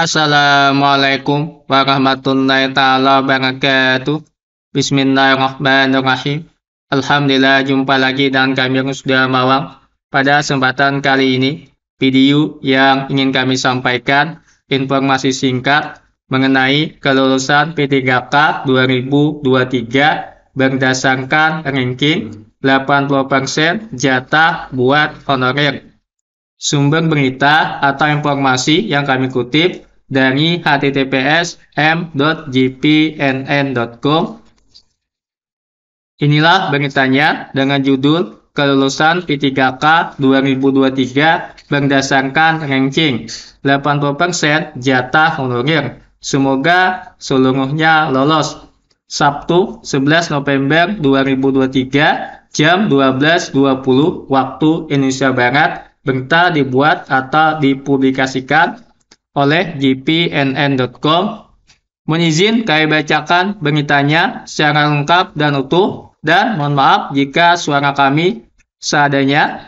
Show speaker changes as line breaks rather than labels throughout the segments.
Assalamualaikum warahmatullahi taala wabarakatuh. Bismillahirrahmanirrahim. Alhamdulillah jumpa lagi dengan kami yang sudah mawang Pada kesempatan kali ini, video yang ingin kami sampaikan informasi singkat mengenai kelulusan P3K 2023 berdasarkan ranking 80% jatah buat honorer. Sumber berita atau informasi yang kami kutip dari https m.jpnn.com. Inilah beritanya dengan judul kelulusan P3K 2023 berdasarkan ranking 80% jatah honorir. Semoga seluruhnya lolos. Sabtu 11 November 2023 jam 12.20 waktu Indonesia Barat berita dibuat atau dipublikasikan oleh GPNN.com, Mohon kami bacakan beritanya secara lengkap dan utuh dan mohon maaf jika suara kami seadanya.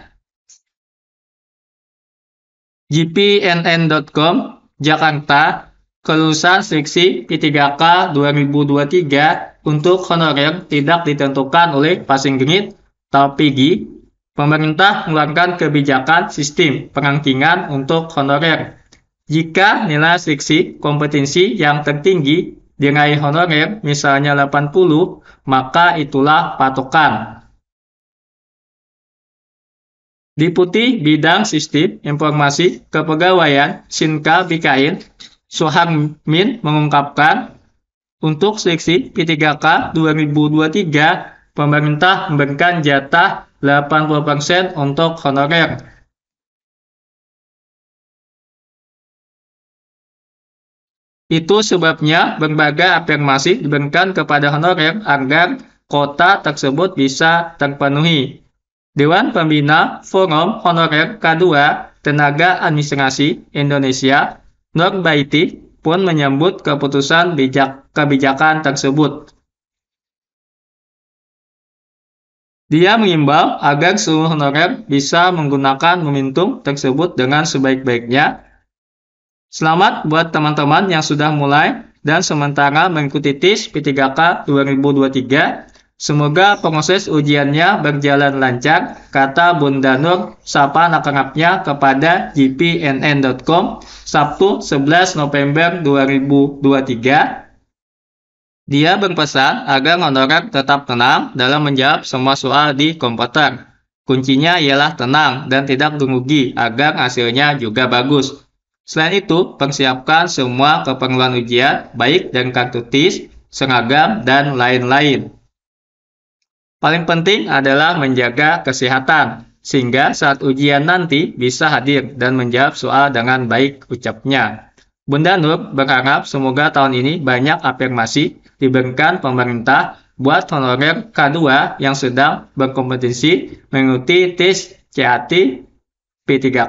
jpnn.com Jakarta kelulusan seleksi P3K 2023 untuk honorer tidak ditentukan oleh passing grade atau PG. Pemerintah mengeluarkan kebijakan sistem pengangkingan untuk honorer jika nilai seleksi kompetensi yang tertinggi dengan honorer, misalnya 80, maka itulah patokan. Diputi bidang sistem informasi kepegawaian Sinka Bikain, Sohang Min mengungkapkan, untuk seleksi P3K 2023, pemerintah memberikan jatah 80% untuk honorer Itu sebabnya berbagai afirmasi diberikan kepada honorer agar kota tersebut bisa terpenuhi. Dewan Pembina Forum Honorer K2 Tenaga Administrasi Indonesia Norbaiti pun menyambut keputusan bijak, kebijakan tersebut. Dia mengimbau agar seluruh honorer bisa menggunakan momentum tersebut dengan sebaik-baiknya Selamat buat teman-teman yang sudah mulai dan sementara mengikuti TIS P3K 2023. Semoga proses ujiannya berjalan lancar, kata Bunda Nur, sapa nakangapnya kepada gpnn.com, Sabtu 11 November 2023. Dia berpesan agar honorer tetap tenang dalam menjawab semua soal di komputer. Kuncinya ialah tenang dan tidak gerugi agar hasilnya juga bagus. Selain itu, persiapkan semua keperluan ujian, baik dan kartu tis, seragam, dan lain-lain. Paling penting adalah menjaga kesehatan, sehingga saat ujian nanti bisa hadir dan menjawab soal dengan baik ucapnya. Bunda Nur berharap semoga tahun ini banyak afirmasi diberikan pemerintah buat honorer K2 yang sedang berkompetisi mengikuti tes CAT P3K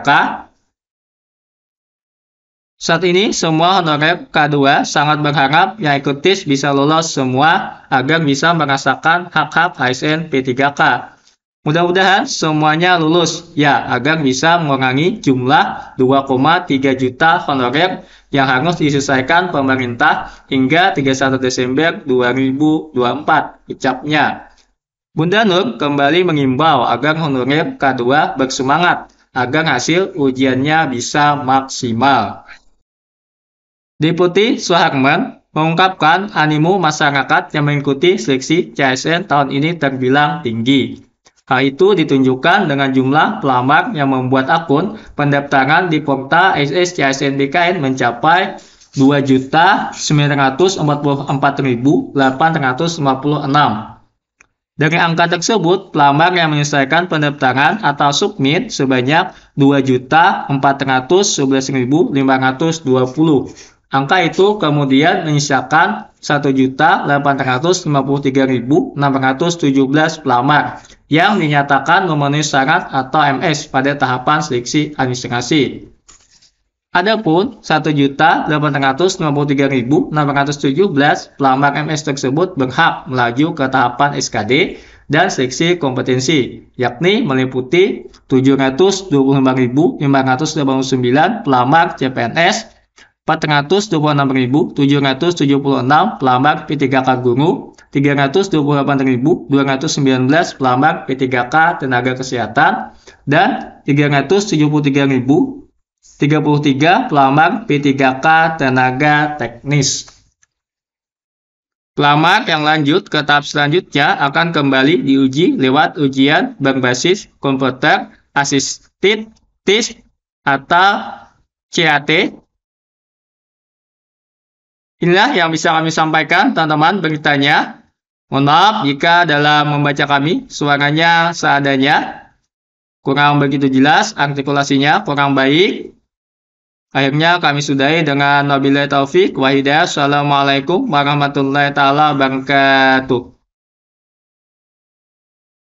saat ini semua honorer K2 sangat berharap yang ikut tes bisa lolos semua agar bisa merasakan hak-hak ASN P3K. Mudah-mudahan semuanya lulus ya agar bisa mengurangi jumlah 2,3 juta honorer yang harus diselesaikan pemerintah hingga 31 Desember 2024, ucapnya. Bunda Nur kembali mengimbau agar honorer K2 bersemangat agar hasil ujiannya bisa maksimal. Deputi Suharman mengungkapkan animo masyarakat yang mengikuti seleksi CSN tahun ini terbilang tinggi. Hal itu ditunjukkan dengan jumlah pelamar yang membuat akun pendaftaran di portal SS CSN BKN mencapai 2.944.856. Dari angka tersebut, pelamar yang menyelesaikan pendaftaran atau submit sebanyak 2.411.520 Angka itu kemudian menyisakan 1.853.617 pelamar yang dinyatakan memenuhi syarat atau MS pada tahapan seleksi administrasi. Adapun 1.853.617 pelamar MS tersebut berhak melaju ke tahapan SKD dan seleksi kompetensi, yakni meliputi 725.589 pelamar CPNS 426.776 pelamar P3K guru, 328.219 pelamar P3K tenaga kesehatan, dan 373.033 pelamar P3K tenaga teknis. Pelamar yang lanjut ke tahap selanjutnya akan kembali diuji lewat ujian berbasis komputer assisted test atau CAT Inilah yang bisa kami sampaikan teman-teman beritanya. Mohon maaf jika dalam membaca kami suaranya seadanya. Kurang begitu jelas, artikulasinya kurang baik. Akhirnya kami sudahi dengan wabillahi taufik Wahidah. Assalamualaikum warahmatullahi wabarakatuh.